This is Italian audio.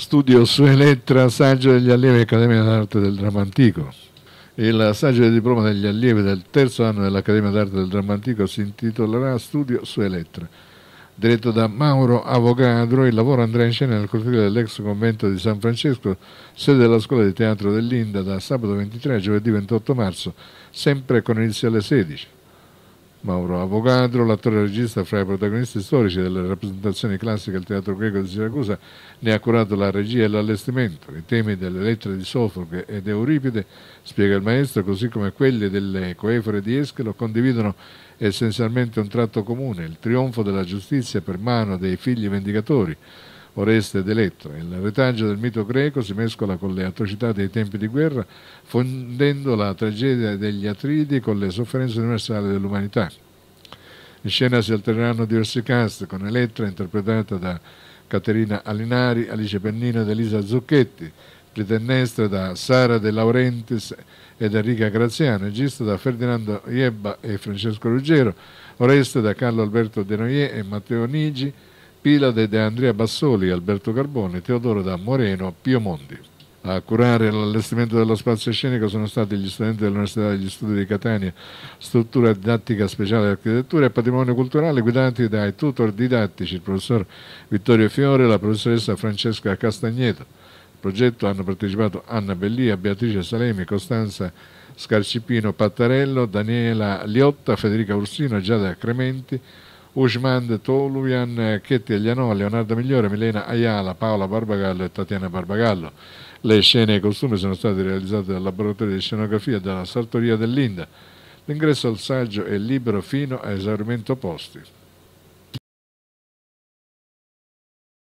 studio su Elettra, saggio degli allievi dell'Accademia d'Arte del Dramma Antico. Il saggio di diploma degli allievi del terzo anno dell'Accademia d'Arte del Dramma Antico si intitolerà Studio su Elettra. Diretto da Mauro Avogadro, il lavoro andrà in scena nel cortile dell'ex convento di San Francesco, sede della scuola di teatro dell'Inda, da sabato 23 a giovedì 28 marzo, sempre con inizio alle 16. Mauro Avogadro, l'attore e regista fra i protagonisti storici delle rappresentazioni classiche del Teatro Greco di Siracusa, ne ha curato la regia e l'allestimento. I temi delle lettere di Sofocle ed Euripide, spiega il maestro, così come quelli delle coefore di Eschilo, condividono essenzialmente un tratto comune, il trionfo della giustizia per mano dei figli vendicatori Oreste ed Elettra. Il retaggio del mito greco si mescola con le atrocità dei tempi di guerra, fondendo la tragedia degli Atridi con le sofferenze universali dell'umanità. In scena si alterneranno diversi cast, con Elettra interpretata da Caterina Alinari, Alice Pennino ed Elisa Zucchetti, Clitennestra da Sara De Laurentiis ed Enrica Graziano, regista da Ferdinando Iebba e Francesco Ruggero, Oreste da Carlo Alberto De Noyer e Matteo Nigi, Pilade De Andrea Bassoli, Alberto Carbone, Teodoro da Moreno, Pio Mondi. A curare l'allestimento dello spazio scenico sono stati gli studenti dell'Università degli Studi di Catania, struttura didattica speciale di architettura e patrimonio culturale, guidati dai tutor didattici, il professor Vittorio Fiore e la professoressa Francesca Castagneto. Al progetto hanno partecipato Anna Bellia, Beatrice Salemi, Costanza Scarcipino Pattarello, Daniela Liotta, Federica Ursino, Giada Crementi, Usman Toluian, Chetti Aglianò, Leonardo Migliore, Milena Ayala, Paola Barbagallo e Tatiana Barbagallo. Le scene e i costumi sono stati realizzati dal laboratorio di scenografia della sartoria dell'Inda. L'ingresso al saggio è libero fino a esaurimento posti.